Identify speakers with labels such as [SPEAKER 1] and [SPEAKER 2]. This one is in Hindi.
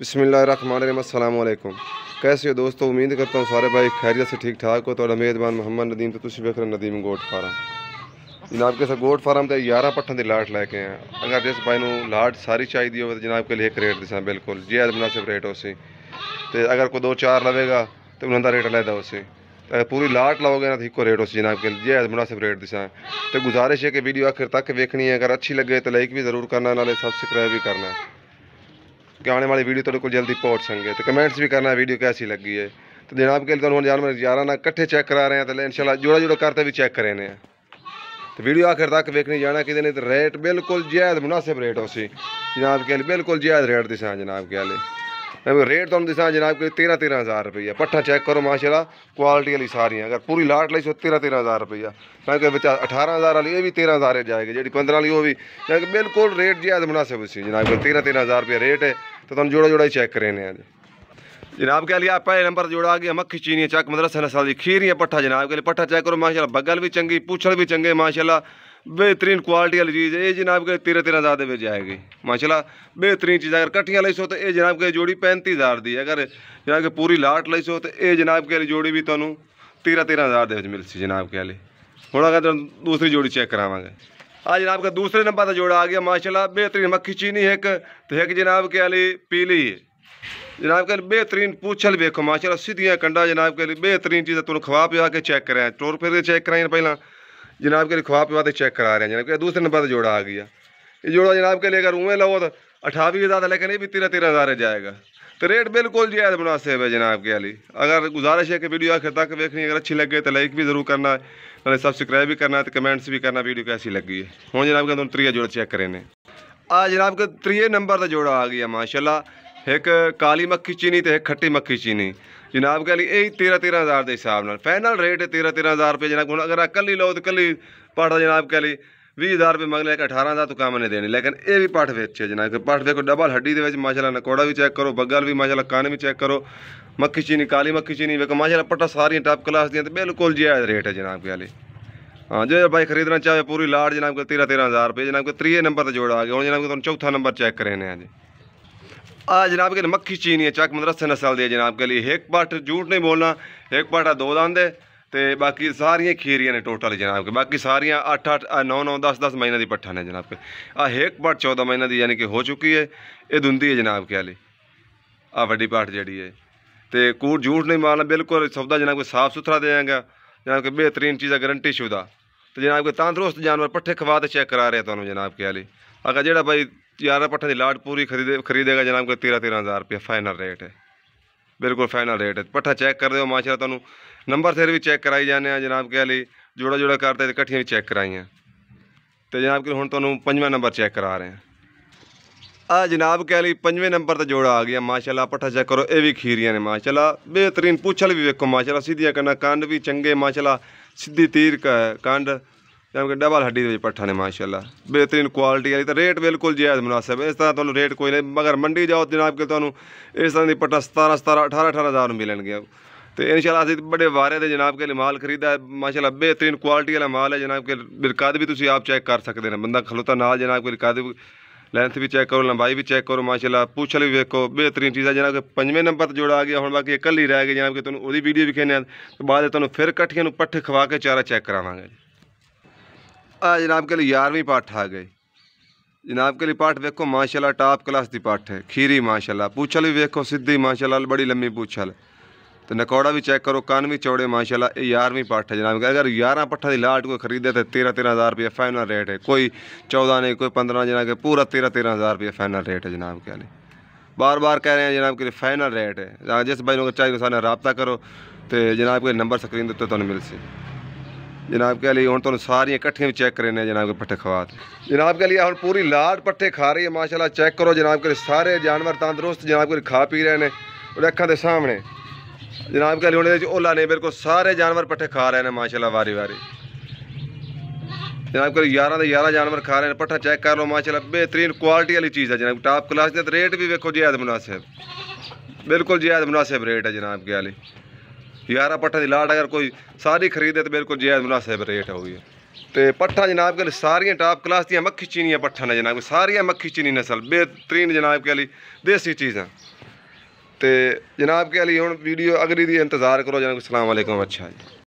[SPEAKER 1] बसमिलकुम कैसे हो दोस्तों उम्मीद करता हूँ सारे भाई खैरियत से ठीक ठाक हो तो मेजबान मोहम्मद नदीम तो तुम तुझे बेखर नदीम गोट फार्म जनाब के साथ गोट फार्म तो ग्यारह पट्ठन की लाट लैके हैं अगर जिस भाई लाट सारी चाहिए हो तो जनाब के लिए एक रेट दिसा बिल्कुल जे है मुनासिब रेट उसी तो अगर कोई दो चार लवेगा तो उन्होंने रेट अलहदा उसी अगर पूरी लाट लाओगे ना तो इको रेट हो सी जनाब के लिए जे मुनासिब रेट दिसा तो गुजारिश है कि वीडियो आखिर तक वेखनी है अगर अच्छी लगे तो लाइक भी ज़रूर करना नाले सब्सक्राइब भी करना ਗਾਣੇ ਵਾਲੀ ਵੀਡੀਓ ਤੁਹਾਡੇ ਕੋਲ ਜਲਦੀ ਪਹੁੰਚ ਸੰਗੇ ਤੇ ਕਮੈਂਟਸ ਵੀ ਕਰਨਾ ਵੀਡੀਓ ਕੈਸੀ ਲੱਗੀ ਹੈ ਤੇ ਜਨਾਬ ਕੇ ਤੁਹਾਨੂੰ ਹੁਣ ਜਾਨਵਰ ਯਾਰਾਂ ਨਾਲ ਇਕੱਠੇ ਚੈੱਕ ਕਰਾ ਰਹੇ ਹਾਂ ਤੇ ਇਨਸ਼ਾਅੱਲਾ ਜੋੜਾ ਜੋੜਾ ਕਰਤੇ ਵੀ ਚੈੱਕ ਕਰੇ ਨੇ ਤੇ ਵੀਡੀਓ ਆਖਿਰ ਤੱਕ ਵੇਖਣੀ ਜਾਣਾ ਕਿਦੇ ਨੇ ਰੇਟ ਬਿਲਕੁਲ ਜਾਇਜ਼ ਮناسب ਰੇਟ ਹੋਸੀ ਸੀ ਜਨਾਬ ਕੇ ਬਿਲਕੁਲ ਜਾਇਜ਼ ਰੇਟ ਦੀ ਸਾਂ ਜਨਾਬ ਕੇ ਲਈ रेट तो दिसा जनाब के तेरह तेरह हज़ार रुपया पट्ठा चेक करो माशाला क्वालिटी वाली सारी अगर पूरी लाट लाई सो तेरह तेरह हज़ार रुपया क्योंकि बच्चा अठारह हज़ार वाली भी तेरह हज़ार जाएगी जी पंद्रह वाली वो भी बिल्कुल रेट जी आज मुनासिब उसी जनाब तेरह तेरह हज़ार रुपया रेट है तो तुम जोड़ा जोड़ा ही चेक करें आज जनाब के लिए पहले नंबर जोड़ा आ गया मक्खी चीनी चक मदरसा नसल की खीरियाँ पट्ठा जनाब के लिए पट्ठा चेक करो माशाला बगल भी चंगी पूछल भी चंगे माशाला बेहतरीन क्वालिटी वाली चीज़ है ये जनाब के तेरह तेरह हज़ार में जाएगी माशाला बेहतरीन चीज़ अगर कट्ठिया लई तो ये जनाब के जोड़ी पैंती हज़ार की अगर जनाब के पूरी लाट लई सो तो ये जनाब के जोड़ी भी तू तेरह तेरह हज़ार मिलती जनाब के लिए हूँ अगर दूसरी जोड़ी चेक करावे आज जनाब का दूसरे नंबर का जोड़ा आ गया माशाला बेहतरीन मक्खी चीनी एक तो एक जनाब के अली पीली है जनाब के बेहतरीन पूछल देखो माशाला सीधिया कंडा जनाब के लिए बेहतरीन चीज़ तुम खवा पिवा के चेक कराया टोर फिर चेक कराई पहला जनाब के लिए ख्वाब पे बातें चेक करा रहे हैं जनाब के दूसरे नंबर पर जोड़ा आ गया ये जोड़ा जनाब के लेकर रुए लो तो अठावी हज़ार लेकिन ये भी तेरह तेरह हज़ार जाएगा तो रेट बिल्कुल जायद मुनासिब है जनाब के लिए अगर गुजारिश है कि वीडियो आखिर तक देखनी अगर अच्छी लगे तो लाइक भी ज़रूर करना है सब्सक्राइब भी करना है तो कमेंट्स भी करना वीडियो कैसी लगी है हूँ जनाब के त्रीय जोड़ा चेक करें आज जनाब के त्रीय नंबर का जोड़ा आ गया माशाला एक काली मक्खी चीनी तो एक खट्टी मक्खी चीनी ਜਨਾਬ ਕਹ ਲਈ ਇਹ 13 13000 ਦੇ ਹਿਸਾਬ ਨਾਲ ਫਾਈਨਲ ਰੇਟ 13 13000 ਰੁਪਏ ਜਨਾਬ ਹੁਣ ਅਗਰ ਕੱਲੀ ਲਓ ਤੇ ਕੱਲੀ ਪੜ ਦਾ ਜਨਾਬ ਕਹ ਲਈ 20000 ਰੁਪਏ ਮੰਗ ਲਿਆ ਕਿ 18000 ਤੋਂ ਕੰਮ ਨਹੀਂ ਦੇਣੀ ਲੇਕਿਨ ਇਹ ਵੀ ਪੱਠ ਵਿੱਚ ਹੈ ਜਨਾਬ ਪੱਠ ਦੇਖੋ ਡਬਲ ਹੱਡੀ ਦੇ ਵਿੱਚ ਮਾਸ਼ਾਅੱਲਾ ਨਕੋੜਾ ਵੀ ਚੈੱਕ ਕਰੋ ਬੱਗਲ ਵੀ ਮਾਸ਼ਾਅੱਲਾ ਕਾਨ ਵੀ ਚੈੱਕ ਕਰੋ ਮੱਖੀ ਚੀਨੀ ਕਾਲੀ ਮੱਖੀ ਚੀਨੀ ਵੇਖੋ ਮਾਸ਼ਾਅੱਲਾ ਪੱਟਾ ਸਾਰੀਆਂ ਟਾਪ ਕਲਾਸ ਦੀਆਂ ਤੇ ਬਿਲਕੁਲ ਜਾਇਜ਼ ਰੇਟ ਹੈ ਜਨਾਬ ਕਹ ਲਈ हाँ जो भाई खरीदना चाहे पूरी लाट जनाब के तेरह तेरह हज़ार रुपये जनाब के त्रीए नंबर से जोड़ा आ गया हूँ जनाब के तुम चौथा नंबर चेक करें आज ਆ ਜਨਾਬ ਕੇ ਮੱਖੀ ਚੀਨੀ ਚੱਕ चक ਨਸਲ ਦੇ ਜਨਾਬ ਕੇ ਲਈ ਇੱਕ एक ਝੂਠ ਨਹੀਂ ਬੋਲਣਾ ਇੱਕ एक ਦੋ दो ਤੇ ਬਾਕੀ ਸਾਰੀਆਂ ਖੀਰੀਆਂ ਨੇ ਟੋਟਲ ਜਨਾਬ ਕੇ ਬਾਕੀ ਸਾਰੀਆਂ 8 8 9 9 10 10 ਮਹੀਨੇ ਦੀ ਪੱਠਾ ਨੇ ਜਨਾਬ ਕੇ ਆ ਇੱਕ ਪਾਟ 14 ਮਹੀਨੇ ਦੀ ਯਾਨੀ ਕਿ ਹੋ ਚੁੱਕੀ ਹੈ ਇਹ ਦੁੰਦੀ ਹੈ ਜਨਾਬ ਕੇ ਵਾਲੀ ਆ ਵੱਡੀ ਪਾਟ ਜਿਹੜੀ ਹੈ ਤੇ ਕੂੜ ਝੂਠ ਨਹੀਂ ਮਾਰਨਾ ਬਿਲਕੁਲ ਸੌਦਾ ਜਨਾਬ ਕੇ ਸਾਫ ਸੁਥਰਾ ਦੇਵਾਂਗਾ ਜਨਾਬ ਕੇ ਬਿਹਤਰੀਨ ਚੀਜ਼ਾ ਗਾਰੰਟੀ ਸ਼ੁਦਾ ਤੇ ਜਨਾਬ ਕੇ ਤੰਦਰੁਸਤ ਜਾਨਵਰ ਪੱਠੇ ਖਵਾ ਤੇ ਚੈੱਕ ਕਰਾ ਰਿਹਾ ਤੁਹਾਨੂੰ ਜਨਾਬ ਕੇ ਵਾਲੀ ਅਗਾ ਜਿਹੜਾ ਭਾਈ ਯਾਰਾ पट्ठे की लाट ਪੂਰੀ ਖਰੀਦੇ ਖਰੀਦੇਗਾ ਜਨਾਬ ਕੋ 13 13000 ਰੁਪਏ ਫਾਈਨਲ ਰੇਟ ਹੈ ਬਿਲਕੁਲ ਫਾਈਨਲ ਰੇਟ ਹੈ ਪੱਠਾ ਚੈੱਕ ਕਰਦੇ ਹੋ ਮਾਸ਼ਾਅੱਲਾ ਤੁਹਾਨੂੰ ਨੰਬਰ ਸਿਰ ਵੀ ਚੈੱਕ ਕਰਾਈ ਜਾਂਦੇ ਆ ਜਨਾਬ ਕੇ ਲਈ ਜੋੜਾ ਜੋੜਾ ਕਰਤੇ ਤੇ ਇਕੱਠੀਆਂ ਵੀ ਚੈੱਕ ਕਰਾਈਆਂ ਤੇ ਜਨਾਬ ਕੇ ਹੁਣ ਤੁਹਾਨੂੰ ਪੰਜਵਾਂ ਨੰਬਰ ਚੈੱਕ ਕਰਾ ਰਹੇ ਆ ਆ ਜਨਾਬ ਕੇ ਲਈ ਪੰਜਵੇਂ ਨੰਬਰ ਤੇ ਜੋੜਾ ਆ ਗਿਆ ਮਾਸ਼ਾਅੱਲਾ ਪੱਠਾ ਚੈੱਕ ਕਰੋ ਇਹ ਵੀ ਖੀਰੀਆਂ ਨੇ ਮਾਸ਼ਾਅੱਲਾ ਬਿਹਤਰੀਨ ਪੁੱਛਲ ਵੀ ਵੇਖੋ ਮਾਸ਼ਾਅੱਲਾ ਸਿੱਧੀਆਂ ਕੰਨਾਂ ਕੰਡ ਵੀ ਚੰਗੇ ਮਾਸ਼ਾਅੱਲਾ ਸਿੱਧੀ ਤੀਰ ਕੰਡ ਜਿਵੇਂ ਕਿ ਡਬਲ ਹੱਡੀ ਦੇ ਵਿੱਚ ਪੱਠਾ ਨੇ ਮਾਸ਼ਾਅੱਲਾ ਬਿਹਤਰੀਨ ਕੁਆਲਿਟੀ ਵਾਲੀ ਤਾਂ ਰੇਟ ਬਿਲਕੁਲ ਜਾਇਜ਼ ਮੁਨਾਸਬ ਇਸ ਤਰ੍ਹਾਂ ਤੁਹਾਨੂੰ ਰੇਟ ਕੋਈ ਨਹੀਂ ਮਗਰ ਮੰਡੀ ਜਾਓ ਜਨਾਬ ਕਿ ਤੁਹਾਨੂੰ ਇਸ ਤਰ੍ਹਾਂ ਦੀ ਪੱਠਾ 17 17 18 18000 ਨੂੰ ਮਿਲਣਗੇ ਤੇ ਇਨਸ਼ਾਅੱਲਾ ਅਸੀਂ ਬੜੇ ਵਾਰੇ ਦੇ ਜਨਾਬ ਕੇ ਮਾਲ ਖਰੀਦਾ ਹੈ ਮਾਸ਼ਾਅੱਲਾ ਬਿਹਤਰੀਨ ਕੁਆਲਿਟੀ ਵਾਲਾ ਮਾਲ ਹੈ ਜਨਾਬ ਕੇ ਬਿਰਕਾਦ ਵੀ ਤੁਸੀਂ ਆਪ ਚੈੱਕ ਕਰ ਸਕਦੇ ਨੇ ਬੰਦਾ ਖਲੋਤਾ ਨਾਲ ਜਨਾਬ ਕੇ ਬਿਰਕਾਦ ਲੈਂਥ ਵੀ ਚੈੱਕ ਕਰੋ ਲੰਬਾਈ ਵੀ ਚੈੱਕ ਕਰੋ ਮਾਸ਼ਾਅੱਲਾ ਪੁੱਛਲ ਵੀ ਵੇਖੋ ਬਿਹਤਰੀਨ ਚੀਜ਼ਾਂ ਜਨਾਬ ਕੇ ਪੰਜਵੇਂ ਨੰਬਰ ਤੇ ਜੋੜਾ ਆ ਗਿਆ ਹੁਣ ਬਾਕੀ ਇਕੱਲੀ ਰਹਿ ਗਈ ਜਨਾਬ ਕੇ ਤੁਹਾਨੂੰ ਉਹਦੀ ਵੀਡੀਓ ਵੀ ਖੇਨੇ ਆ ਤੇ ਬਾਅਦ ਤੁਹਾਨੂੰ ਫਿਰ ਇਕੱਠੀਆਂ ਨੂੰ ਪੱਠੇ ਖਵਾ ਕੇ ਚਾਰਾ ਚੈੱਕ ਕਰਾਵਾਂਗੇ आ जनाब के लिए यारहवीं पाठ आ गई जनाब के लिए पाठ देखो माशाल्लाह टॉप क्लास की पाठ है खीरी माशाल्लाह पूछल भी देखो सीधी माशाल्लाह बड़ी लंबी पूछल तो नकौड़ा भी चेक करो कान भी चौड़े माशाल्लाह ये यारहवीं पाठ है जनाब अगर यारह पट्ठा की लाट कोई खरीदे तो तेरह तेरह हज़ार रुपया फाइनल रेट है कोई चौदह नहीं कोई पंद्रह जनाब के पूरा तेरह तेरह हज़ार रुपया फाइनल रेट है जनाब के लिए बार बार कह रहे हैं जनाब के लिए फाइनल रेट है हाँ, जिस भाई लोग चाहिए उस रबता करो तो जनाब के नंबर स्क्रीन देते तो मिल सी जनाब कह लिए हूँ तुम सारिया कट्ठिया चेक करें जनाब के पट्ठे खवात जनाब कह लिए हम पूरी लाड पट्ठे खा रही है माशाल्लाह चेक करो जनाब के सारे जानवर तंदुरुस्त जनाब के खा पी रहे हैं और अखा के सामने जनाब कह लिए हूँ ओला ने बिल्कुल सारे जानवर पट्ठे खा रहे हैं माशाला वारी वारी जनाब के लिए यारह के यारह जानवर खा रहे हैं पट्ठा चेक कर लो माशाला बेहतरीन क्वालिटी वाली चीज़ है जनाब टॉप क्लास के रेट भी देखो जैद मुनासिब बिल्कुल जैद मुनासिब रेट है जनाब कह लिए ग्यारह पट्ठा की लाट अगर कोई सारी खरीदे तो बिल्कुल जायज़ मुनासिब रेट होगी तो पट्ठा जनाब के लिए सारिया टॉप क्लास दियाँ मक्खी चीनिया पट्ठा ने जनाब सारिया मक्खी चीनी नसल बेहतरीन जनाब के लिए देसी चीज़ें तो जनाब के लिए हूँ वीडियो अगली दी इंतजार करो जनाब अल्लाम अच्छा जी